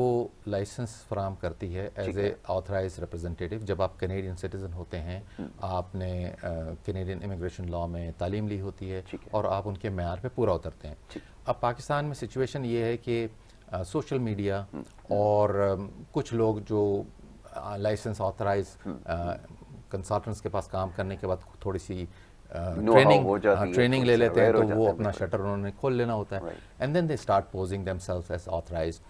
वो लाइसेंस फराम करती है एज ए ऑथराइज रिप्रेजेंटेटिव जब आप कैनेडियन सिटीजन होते हैं हम्म। आपने कैनेडियन इमिग्रेशन लॉ में तालीम ली होती है और आप उनके मैार पे पूरा उतरते हैं अब पाकिस्तान में सिचुएशन ये है कि सोशल मीडिया हम्म। और कुछ लोग जो लाइसेंस ऑथराइज कंसल्टेंट्स के पास काम करने के बाद थोड़ी सी ट्रेनिंग uh, ट्रेनिंग हाँ, ले लेते हैं तो वो अपना शटर उन्होंने खोल लेना होता है and then they start posing them self as authorise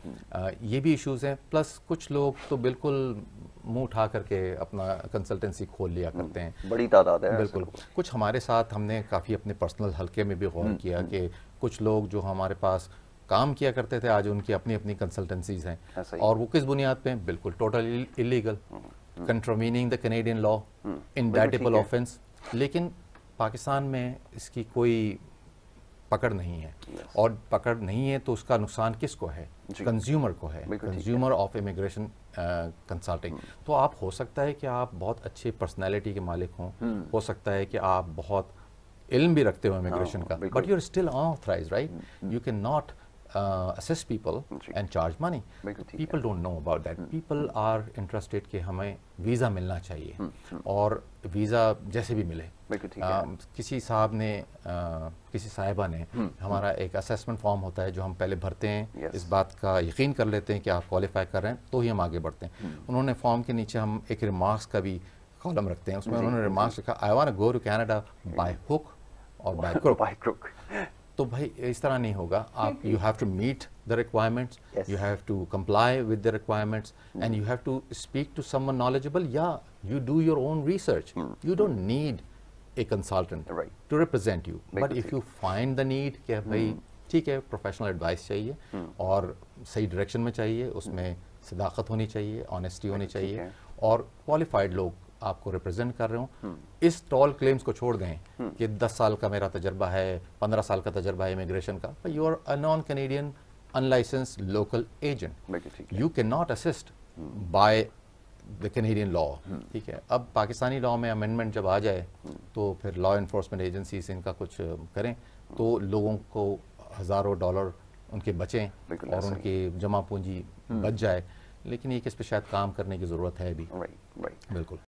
ये भी इश्यूज हैं प्लस कुछ लोग तो बिल्कुल मुंह उठा करके अपना कंसल्टेंसी खोल लिया करते hmm. हैं बड़ी तादाद है बिल्कुल कुछ हमारे साथ हमने काफ़ी अपने पर्सनल हल्के में भी गौर hmm, किया hmm. कि कुछ लोग जो हमारे पास काम किया करते थे आज उनकी अपनी अपनी कंसल्टेंसीज हैं हाँ, और वो किस बुनियाद पे बिल्कुल total illegal contravening the Canadian law in offence लेकिन पाकिस्तान में इसकी कोई पकड़ नहीं है yes. और पकड़ नहीं है तो उसका नुकसान किसको है कंज्यूमर को है कंज्यूमर ऑफ इमिग्रेशन कंसल्टिंग तो आप हो सकता है कि आप बहुत अच्छे पर्सनैलिटी के मालिक हों hmm. हो सकता है कि आप बहुत इल्म भी रखते हो इमिग्रेशन हाँ, का but you are still unauthorise right you can not uh, assess people and charge money. People don't know about that. Hmm. people are interested कि हमें visa मिलना चाहिए हम्म, हम्म। और visa जैसे भी मिले आ, um, किसी साहब ने आ, uh, किसी साहिबा ने हमारा एक assessment form होता है जो हम पहले भरते हैं इस बात का यकीन कर लेते हैं कि आप qualify कर रहे हैं तो ही हम आगे बढ़ते हैं उन्होंने form के नीचे हम एक remarks का भी कॉलम रखते हैं उसमें उन्होंने रिमार्क्स लिखा I want go to Canada by hook और बाय क्रुक तो भाई इस तरह नहीं होगा आप you have to meet the requirements you have to comply with the requirements and you have to speak to someone knowledgeable या you do your own research you don't need a consultant to represent you but if you find the need the कि भाई mm. ठीक है professional advice चाहिए mm. और सही direction में चाहिए उसमें mm. सदाकत होनी चाहिए ऑनेस्टी होनी चाहिए और क्वालिफाइड लोग आपको रिप्रेजेंट कर रहे हूँ इस टॉल क्लेम्स को छोड़ दें कि 10 साल का मेरा तजर्बा है 15 साल का तजर्बा है इमिग्रेशन का you are a non Canadian unlicense local agent you can not assist by the Canadian law ठीक है अब पाकिस्तानी लॉ में अमेंडमेंट जब आ जाए तो फिर लॉ इन्फोर्समेंट एजेंसीज इनका कुछ करें तो लोगों को हज़ारों डॉलर उनके बचें और उनकी जमा पूंजी हम्म। बच जाए लेकिन ये किस पे शायद काम करने की ज़रूरत है अभी right, right. बिल्कुल